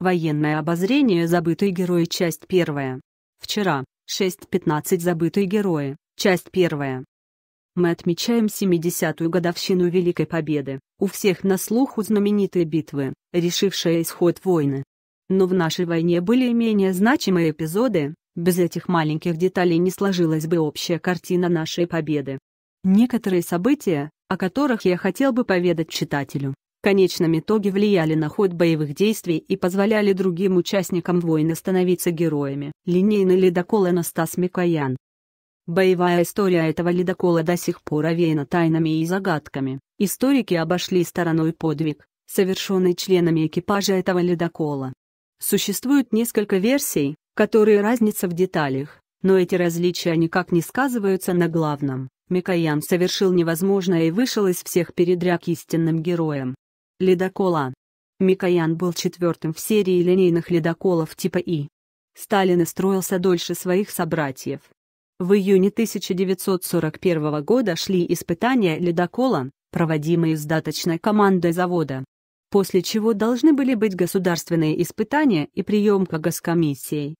Военное обозрение «Забытые герои. Часть первая. Вчера, 6.15 «Забытые герои. Часть первая. Мы отмечаем 70-ю годовщину Великой Победы, у всех на слуху знаменитые битвы, решившие исход войны. Но в нашей войне были и менее значимые эпизоды, без этих маленьких деталей не сложилась бы общая картина нашей победы. Некоторые события, о которых я хотел бы поведать читателю, в конечном итоге влияли на ход боевых действий и позволяли другим участникам войны становиться героями. Линейный ледокол Анастас Микоян Боевая история этого ледокола до сих пор овеяна тайнами и загадками. Историки обошли стороной подвиг, совершенный членами экипажа этого ледокола. Существует несколько версий, которые разнятся в деталях, но эти различия никак не сказываются на главном. Микоян совершил невозможное и вышел из всех передряг истинным героем ледокола. Микоян был четвертым в серии линейных ледоколов типа И. Сталин и строился дольше своих собратьев. В июне 1941 года шли испытания ледокола, проводимые сдаточной командой завода. После чего должны были быть государственные испытания и приемка госкомиссией.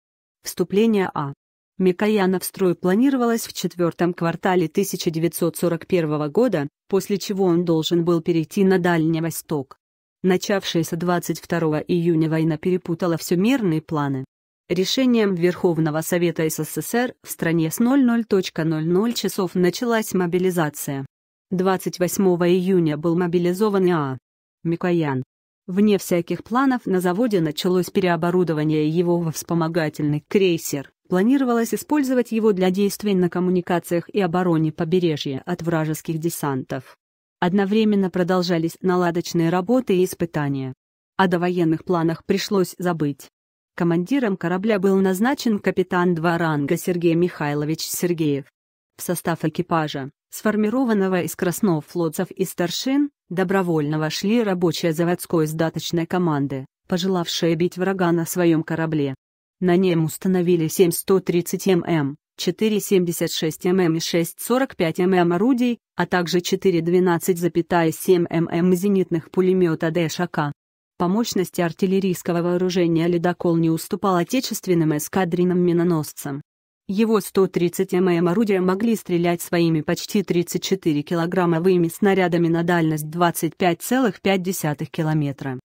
Вступление А. Микояна в строй планировалась в четвертом квартале 1941 года, после чего он должен был перейти на Дальний Восток. Начавшаяся 22 июня война перепутала все мирные планы. Решением Верховного Совета СССР в стране с 00.00 часов началась мобилизация. 28 июня был мобилизован А. Микоян. Вне всяких планов на заводе началось переоборудование его во вспомогательный крейсер. Планировалось использовать его для действий на коммуникациях и обороне побережья от вражеских десантов. Одновременно продолжались наладочные работы и испытания. А до военных планах пришлось забыть. Командиром корабля был назначен капитан два ранга Сергей Михайлович Сергеев. В состав экипажа, сформированного из краснофлотцев и старшин, добровольно вошли рабочие заводской сдаточной команды, пожелавшие бить врага на своем корабле. На нем установили 7 130 мм, 4,76 мм и 6,45 мм орудий, а также 4,12,7 мм зенитных пулемета ДШК. По мощности артиллерийского вооружения ледокол не уступал отечественным эскадренным миноносцам. Его 130 мм орудия могли стрелять своими почти 34 килограммовыми снарядами на дальность 25,5 километра.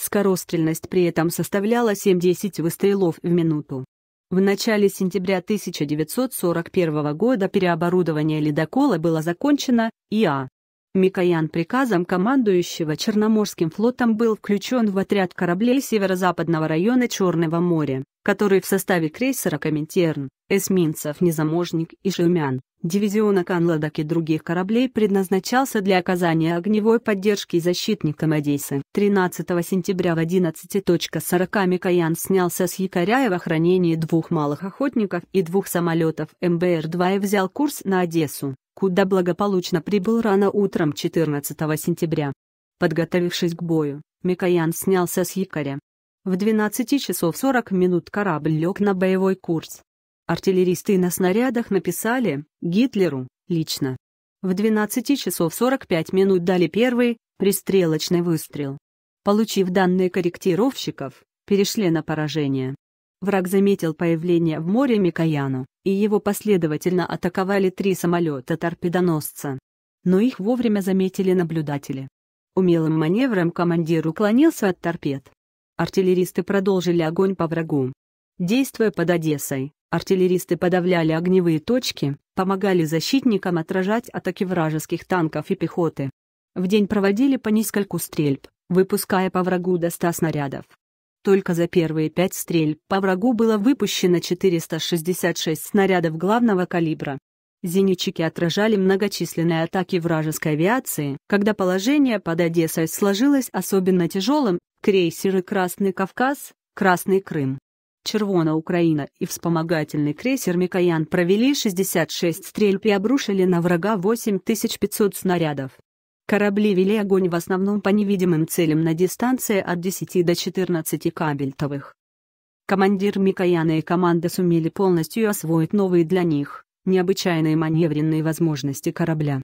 Скорострельность при этом составляла 7-10 выстрелов в минуту. В начале сентября 1941 года переоборудование ледокола было закончено, и А. Микоян приказом командующего Черноморским флотом был включен в отряд кораблей северо-западного района Черного моря, который в составе крейсера «Коминтерн», эсминцев «Незаможник» и «Шумян», дивизиона «Канладок» и других кораблей предназначался для оказания огневой поддержки защитникам Одессы. 13 сентября в 11.40 Микоян снялся с якоря и в охранении двух малых охотников и двух самолетов МБР-2 и взял курс на Одессу куда благополучно прибыл рано утром 14 сентября. Подготовившись к бою, Микоян снялся с якоря. В 12 часов 40 минут корабль лег на боевой курс. Артиллеристы на снарядах написали Гитлеру лично. В 12 часов 45 минут дали первый, пристрелочный выстрел. Получив данные корректировщиков, перешли на поражение. Враг заметил появление в море Микояну, и его последовательно атаковали три самолета-торпедоносца. Но их вовремя заметили наблюдатели. Умелым маневром командир уклонился от торпед. Артиллеристы продолжили огонь по врагу. Действуя под Одессой, артиллеристы подавляли огневые точки, помогали защитникам отражать атаки вражеских танков и пехоты. В день проводили по нескольку стрельб, выпуская по врагу до 100 снарядов. Только за первые пять стрель по врагу было выпущено 466 снарядов главного калибра. Зенитчики отражали многочисленные атаки вражеской авиации, когда положение под Одессой сложилось особенно тяжелым, крейсеры «Красный Кавказ», «Красный Крым». Червона Украина и вспомогательный крейсер «Микоян» провели 66 стрельб и обрушили на врага 8500 снарядов. Корабли вели огонь в основном по невидимым целям на дистанции от 10 до 14 кабельтовых. Командир Микояна и команда сумели полностью освоить новые для них, необычайные маневренные возможности корабля.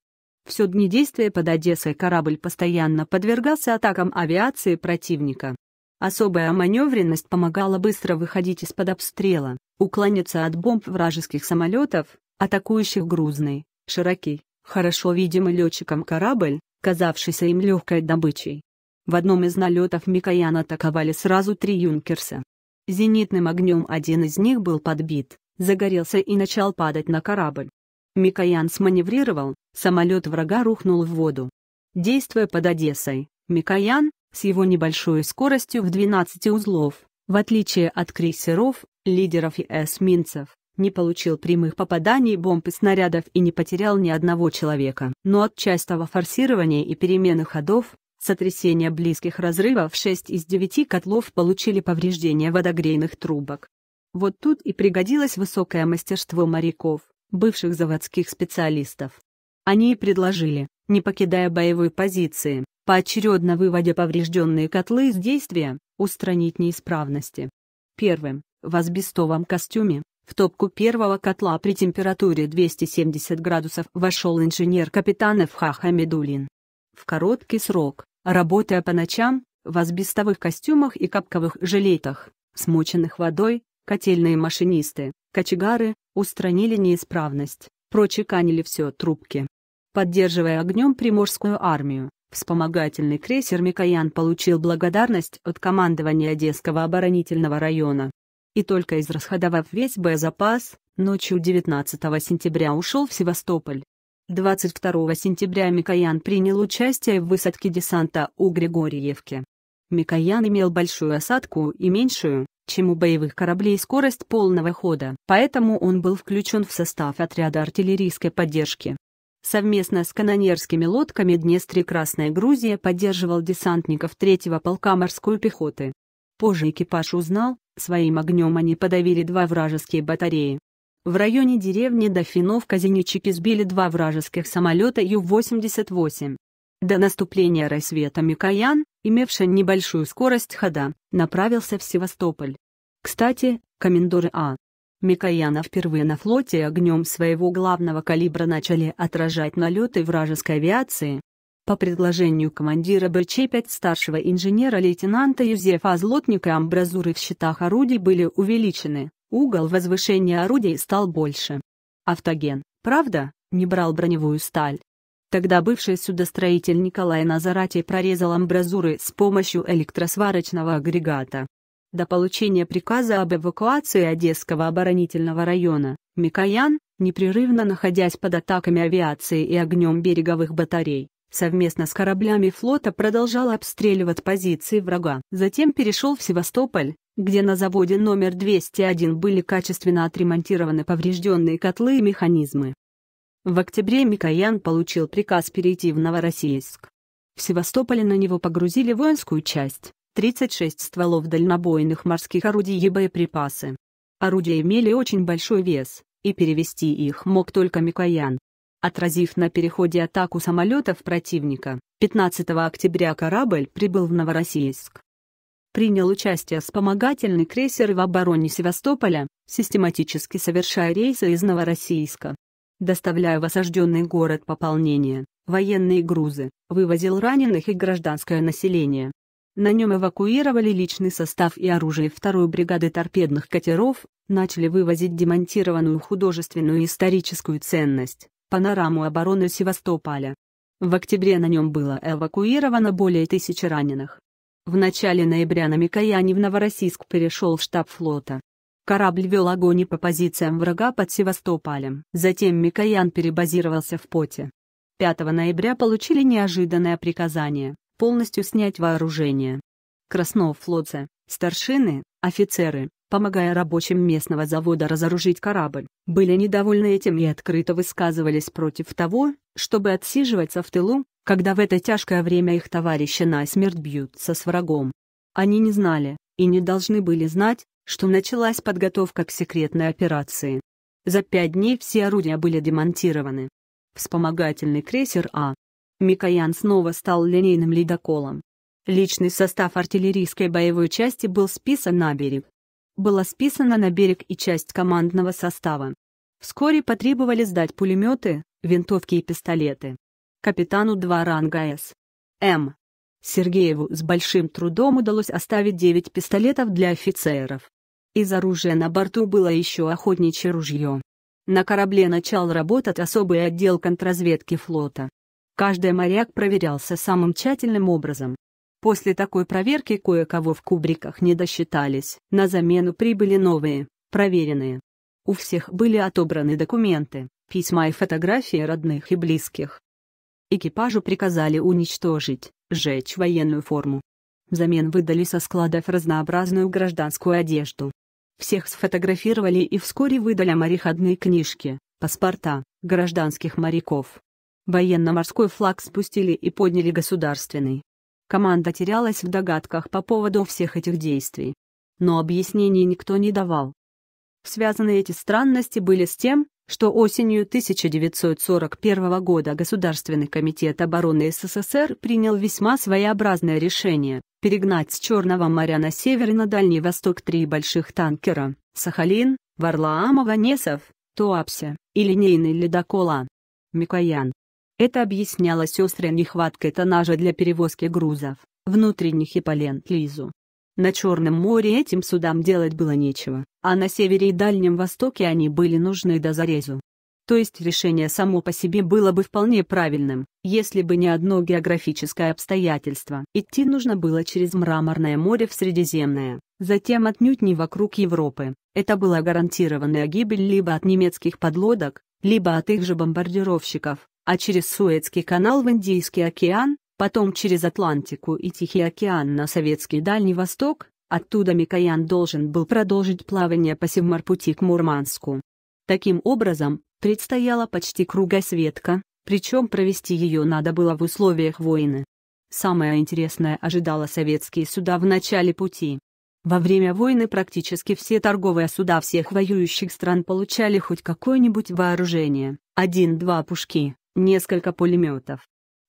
Все дни действия под Одессой корабль постоянно подвергался атакам авиации противника. Особая маневренность помогала быстро выходить из-под обстрела, уклоняться от бомб вражеских самолетов, атакующих грузный, широкий, хорошо видимый летчикам корабль, казавшийся им легкой добычей. В одном из налетов Микоян атаковали сразу три юнкерса. Зенитным огнем один из них был подбит, загорелся и начал падать на корабль. Микоян сманеврировал, самолет врага рухнул в воду. Действуя под Одессой, Микоян, с его небольшой скоростью в 12 узлов, в отличие от крейсеров, лидеров и эсминцев, не получил прямых попаданий, бомб и снарядов и не потерял ни одного человека. Но от частого форсирования и перемены ходов, сотрясения близких разрывов 6 из 9 котлов получили повреждения водогрейных трубок. Вот тут и пригодилось высокое мастерство моряков, бывших заводских специалистов. Они и предложили, не покидая боевой позиции, поочередно выводя поврежденные котлы из действия, устранить неисправности. Первым, в азбестовом костюме, в топку первого котла при температуре 270 градусов вошел инженер капитан ФХ Хамидулин. В короткий срок, работая по ночам, в асбестовых костюмах и капковых жилетах, смоченных водой, котельные машинисты, кочегары, устранили неисправность, прочеканили все трубки. Поддерживая огнем приморскую армию, вспомогательный крейсер «Микоян» получил благодарность от командования Одесского оборонительного района и только израсходовав весь боезапас, ночью 19 сентября ушел в Севастополь. 22 сентября Микоян принял участие в высадке десанта у Григорьевки. Микоян имел большую осадку и меньшую, чем у боевых кораблей скорость полного хода, поэтому он был включен в состав отряда артиллерийской поддержки. Совместно с канонерскими лодками Днестре Красная Грузия поддерживал десантников 3-го полка морской пехоты. Позже экипаж узнал, своим огнем они подавили два вражеские батареи. В районе деревни Дофинов казенничики сбили два вражеских самолета Ю-88. До наступления рассвета Микоян, имевший небольшую скорость хода, направился в Севастополь. Кстати, комендоры А. Микояна впервые на флоте огнем своего главного калибра начали отражать налеты вражеской авиации, по предложению командира БЧ-5 старшего инженера-лейтенанта Юзефа Злотника амбразуры в щитах орудий были увеличены, угол возвышения орудий стал больше. Автоген, правда, не брал броневую сталь. Тогда бывший судостроитель Николай Назарати прорезал амбразуры с помощью электросварочного агрегата. До получения приказа об эвакуации Одесского оборонительного района, Микоян, непрерывно находясь под атаками авиации и огнем береговых батарей, совместно с кораблями флота продолжал обстреливать позиции врага. Затем перешел в Севастополь, где на заводе номер 201 были качественно отремонтированы поврежденные котлы и механизмы. В октябре Микоян получил приказ перейти в Новороссийск. В Севастополе на него погрузили воинскую часть, 36 стволов дальнобойных морских орудий и боеприпасы. Орудия имели очень большой вес, и перевести их мог только Микоян. Отразив на переходе атаку самолетов противника, 15 октября корабль прибыл в Новороссийск. Принял участие вспомогательный крейсер в обороне Севастополя, систематически совершая рейсы из Новороссийска. Доставляя в осажденный город пополнение, военные грузы, вывозил раненых и гражданское население. На нем эвакуировали личный состав и оружие второй бригады торпедных катеров, начали вывозить демонтированную художественную и историческую ценность, панораму обороны Севастополя. В октябре на нем было эвакуировано более тысячи раненых. В начале ноября на Микояне в Новороссийск перешел штаб флота. Корабль вел огонь и по позициям врага под Севастополем. Затем Микоян перебазировался в Поте. 5 ноября получили неожиданное приказание – полностью снять вооружение. Краснов флотца, старшины, офицеры, помогая рабочим местного завода разоружить корабль, были недовольны этим и открыто высказывались против того, чтобы отсиживаться в тылу, когда в это тяжкое время их товарищи насмерть бьются с врагом. Они не знали, и не должны были знать, что началась подготовка к секретной операции. За пять дней все орудия были демонтированы. Вспомогательный крейсер А. Микоян снова стал линейным ледоколом. Личный состав артиллерийской боевой части был списан на берег, была списана на берег и часть командного состава. Вскоре потребовали сдать пулеметы, винтовки и пистолеты. Капитану два ранга С. М. Сергееву с большим трудом удалось оставить 9 пистолетов для офицеров. Из оружия на борту было еще охотничье ружье. На корабле начал работать особый отдел контрразведки флота. Каждый моряк проверялся самым тщательным образом. После такой проверки кое-кого в кубриках не досчитались, на замену прибыли новые, проверенные. У всех были отобраны документы, письма и фотографии родных и близких. Экипажу приказали уничтожить, сжечь военную форму. Взамен выдали со складов разнообразную гражданскую одежду. Всех сфотографировали и вскоре выдали мореходные книжки, паспорта, гражданских моряков. Военно-морской флаг спустили и подняли государственный, Команда терялась в догадках по поводу всех этих действий. Но объяснений никто не давал. Связаны эти странности были с тем, что осенью 1941 года Государственный комитет обороны СССР принял весьма своеобразное решение перегнать с Черного моря на север и на Дальний Восток три больших танкера «Сахалин», «Варлаамов», «Несов», «Туапсе» и линейный ледокола «Микоян». Это объяснялось острой нехваткой тоннажа для перевозки грузов, внутренних и полен Лизу. На Черном море этим судам делать было нечего, а на севере и Дальнем Востоке они были нужны до зарезу. То есть решение само по себе было бы вполне правильным, если бы не одно географическое обстоятельство. Идти нужно было через Мраморное море в Средиземное, затем отнюдь не вокруг Европы. Это была гарантированная гибель либо от немецких подлодок, либо от их же бомбардировщиков, а через Суэцкий канал в Индийский океан, потом через Атлантику и Тихий океан на советский Дальний Восток, оттуда Микоян должен был продолжить плавание по Севморпути к Мурманску. Таким образом, предстояла почти кругосветка, причем провести ее надо было в условиях войны. Самое интересное ожидало советские суда в начале пути. Во время войны практически все торговые суда всех воюющих стран получали хоть какое-нибудь вооружение, один-два пушки, несколько пулеметов.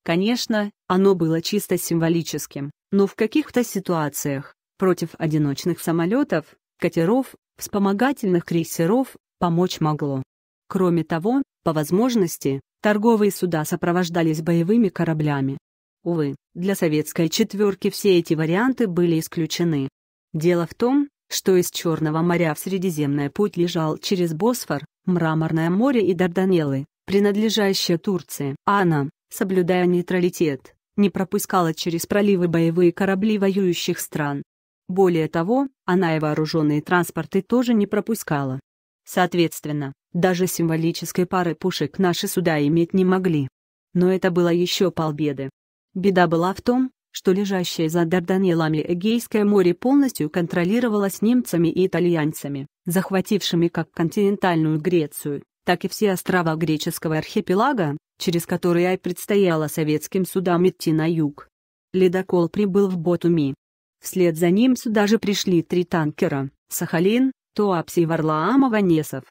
Конечно, оно было чисто символическим, но в каких-то ситуациях против одиночных самолетов, катеров, вспомогательных крейсеров помочь могло. Кроме того, по возможности, торговые суда сопровождались боевыми кораблями. Увы, для советской четверки все эти варианты были исключены. Дело в том, что из Черного моря в Средиземное путь лежал через Босфор, Мраморное море и Дарданеллы, принадлежащая Турции. Она, соблюдая нейтралитет, не пропускала через проливы боевые корабли воюющих стран. Более того, она и вооруженные транспорты тоже не пропускала. Соответственно, даже символической пары пушек наши суда иметь не могли. Но это было еще полбеды. Беда была в том, что лежащее за Дарданеллами Эгейское море полностью контролировалось немцами и итальянцами, захватившими как континентальную Грецию, так и все острова греческого архипелага, через которые и предстояло советским судам идти на юг. Ледокол прибыл в Ботуми. Вслед за ним сюда же пришли три танкера – Сахалин, Туапси и Варлаам Аванесов.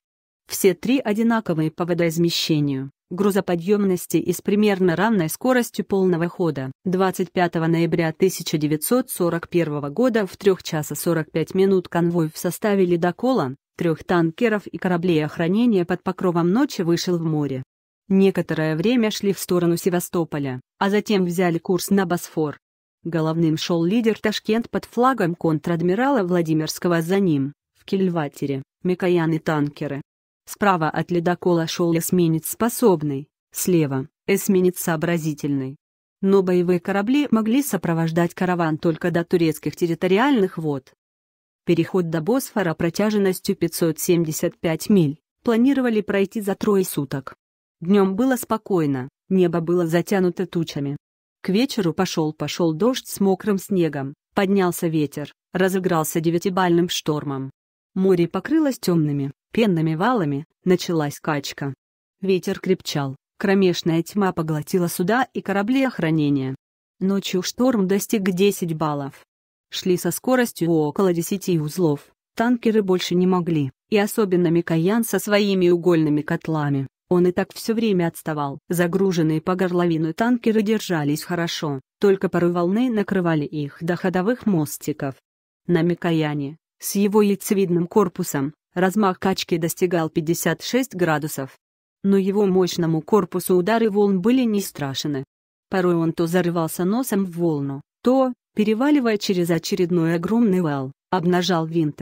Все три одинаковые по водоизмещению, грузоподъемности и с примерно равной скоростью полного хода. 25 ноября 1941 года в 3 часа 45 минут конвой в составе ледокола, трех танкеров и кораблей охранения под покровом ночи вышел в море. Некоторое время шли в сторону Севастополя, а затем взяли курс на Босфор. Головным шел лидер Ташкент под флагом контр-адмирала Владимирского за ним, в Кельватере, Микоян и танкеры. Справа от ледокола шел эсминец способный, слева – эсминец сообразительный. Но боевые корабли могли сопровождать караван только до турецких территориальных вод, Переход до Босфора протяженностью 575 миль планировали пройти за трое суток. Днем было спокойно, небо было затянуто тучами. К вечеру пошел-пошел дождь с мокрым снегом, поднялся ветер, разыгрался девятибальным штормом. Море покрылось темными, пенными валами, началась качка. Ветер крепчал, кромешная тьма поглотила суда и корабли охранения. Ночью шторм достиг 10 баллов, шли со скоростью около 10 узлов. Танкеры больше не могли, и особенно Микоян со своими угольными котлами. Он и так все время отставал. Загруженные по горловину танкеры держались хорошо, только порой волны накрывали их до ходовых мостиков. На Микояне, с его яйцевидным корпусом, размах качки достигал 56 градусов. Но его мощному корпусу удары волн были не страшны. Порой он то зарывался носом в волну, то, переваливая через очередной огромный вал, обнажал винт.